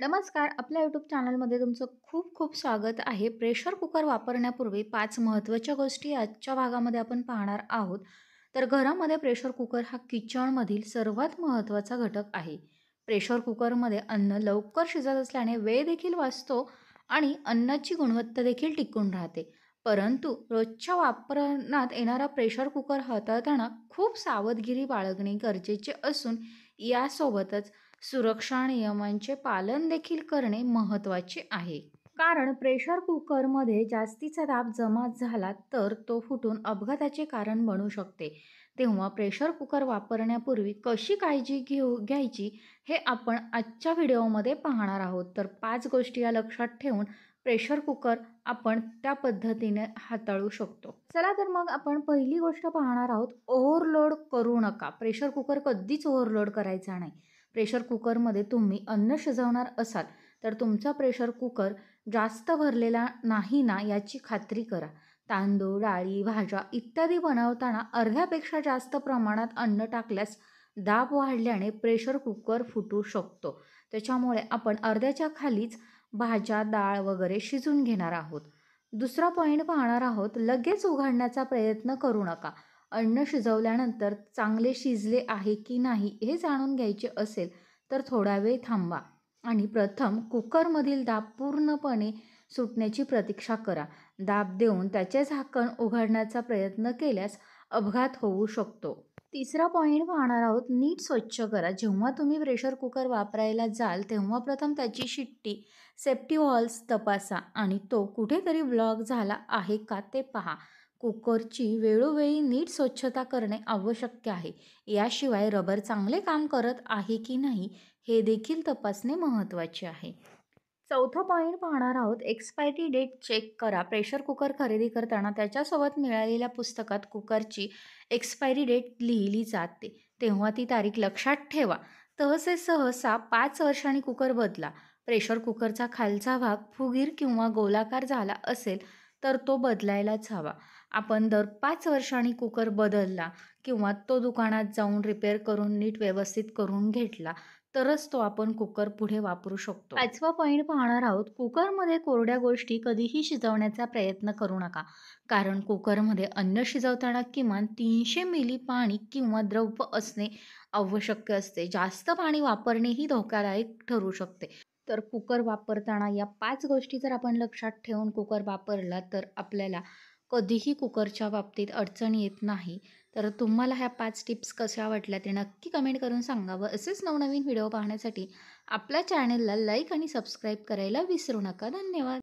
नमस्कार आपल्या यूट्यूब चॅनलमध्ये तुमचं खूप खूप स्वागत आहे प्रेशर कुकर वापरण्यापूर्वी पाच महत्त्वाच्या गोष्टी आजच्या भागामध्ये आपण पाहणार आहोत तर घरामध्ये प्रेशर कुकर हा किचनमधील सर्वात महत्त्वाचा घटक आहे प्रेशर कुकरमध्ये अन्न लवकर शिजत असल्याने वेळ देखील वाचतो आणि अन्नाची गुणवत्ता देखील टिकून राहते परंतु रोजच्या वापरण्यात येणारा प्रेशर कुकर हाताळताना खूप सावधगिरी बाळगणे गरजेचे असून यासोबतच सुरक्षा नियमांचे पालन देखील करणे महत्त्वाचे आहे कारण प्रेशर कुकरमध्ये जास्तीचा दाब जमा झाला तर तो फुटून अपघाताचे कारण बनू शकते तेव्हा प्रेशर कुकर वापरण्यापूर्वी कशी काळजी घेऊ घ्यायची हे आपण आजच्या व्हिडिओमध्ये पाहणार आहोत तर पाच गोष्टी या लक्षात ठेवून प्रेशर कुकर आपण त्या पद्धतीने हाताळू शकतो चला तर मग आपण पहिली गोष्ट पाहणार आहोत ओव्हरलोड करू नका प्रेशर कुकर कधीच ओव्हरलोड करायचा नाही प्रेशर कुकरमध्ये तुम्ही अन्न शिजवणार असाल तर तुमचा प्रेशर कुकर जास्त भरलेला नाही ना याची खात्री करा तांदूळ डाळी भाज्या इत्यादी बनवताना अर्ध्यापेक्षा जास्त प्रमाणात अन्न टाकल्यास दाब वाढल्याने प्रेशर कुकर फुटू शकतो त्याच्यामुळे आपण अर्ध्याच्या खालीच भाज्या डाळ वगैरे शिजून घेणार आहोत दुसरा पॉईंट पाहणार आहोत लगेच उघडण्याचा प्रयत्न करू नका अन्न शिजवल्यानंतर चांगले शिजले आहे की नाही हे जाणून घ्यायचे असेल तर थोडा वेळ थांबा आणि प्रथम कुकरमधील दाब पूर्णपणे सुटण्याची प्रतीक्षा करा दाब देऊन त्याचे झाकण उघडण्याचा प्रयत्न केल्यास अपघात होऊ शकतो तिसरा पॉईंट पाहणार आहोत नीट स्वच्छ करा जेव्हा तुम्ही प्रेशर कुकर वापरायला जाल तेव्हा प्रथम त्याची शिट्टी सेफ्टी हॉल्स तपासा आणि तो कुठेतरी ब्लॉक झाला आहे का ते पहा कुकरची वेळोवेळी नीट स्वच्छता करणे आवश्यक आहे याशिवाय रबर चांगले काम करत आहे की नाही हे देखील तपासणे महत्त्वाचे आहे चौथं पॉईंट पाहणार आहोत एक्सपायरी डेट चेक करा प्रेशर कुकर खरेदी करताना त्याच्यासोबत मिळालेल्या पुस्तकात कुकरची एक्सपायरी डेट लिहिली जाते तेव्हा ती तारीख लक्षात ठेवा तहसे सहसा पाच वर्षांनी कुकर बदला प्रेशर कुकरचा खालचा भाग फुगीर किंवा गोलाकार झाला असेल तर तो बदलायलाच हवा आपण दर पाच वर्षांनी कुकर बदलला किंवा तो दुकानात जाऊन रिपेअर करून नीट व्यवस्थित करून घेतला तरच तो आपण कुकर पुढे वापरू शकतो पाचवा पॉईंट पाहणार आहोत कुकरमध्ये कोरड्या गोष्टी कधीही शिजवण्याचा प्रयत्न करू नका कारण कुकरमध्ये अन्न शिजवताना किमान तीनशे मिली पाणी किंवा द्रव्य असणे आवश्यक असते जास्त पाणी वापरणेही धोकादायक ठरू शकते तर कुकर वापरताना या पाच गोष्टी जर आपण लक्षात ठेवून कुकर वापरला तर आपल्याला कधीही कुकरच्या बाबतीत अडचण येत नाही तर तुम्हाला ह्या पाच टिप्स कशा वाटल्या ते नक्की कमेंट करून सांगा व असेच नवनवीन व्हिडिओ पाहण्यासाठी आपल्या चॅनेलला लाईक आणि सबस्क्राईब करायला विसरू नका धन्यवाद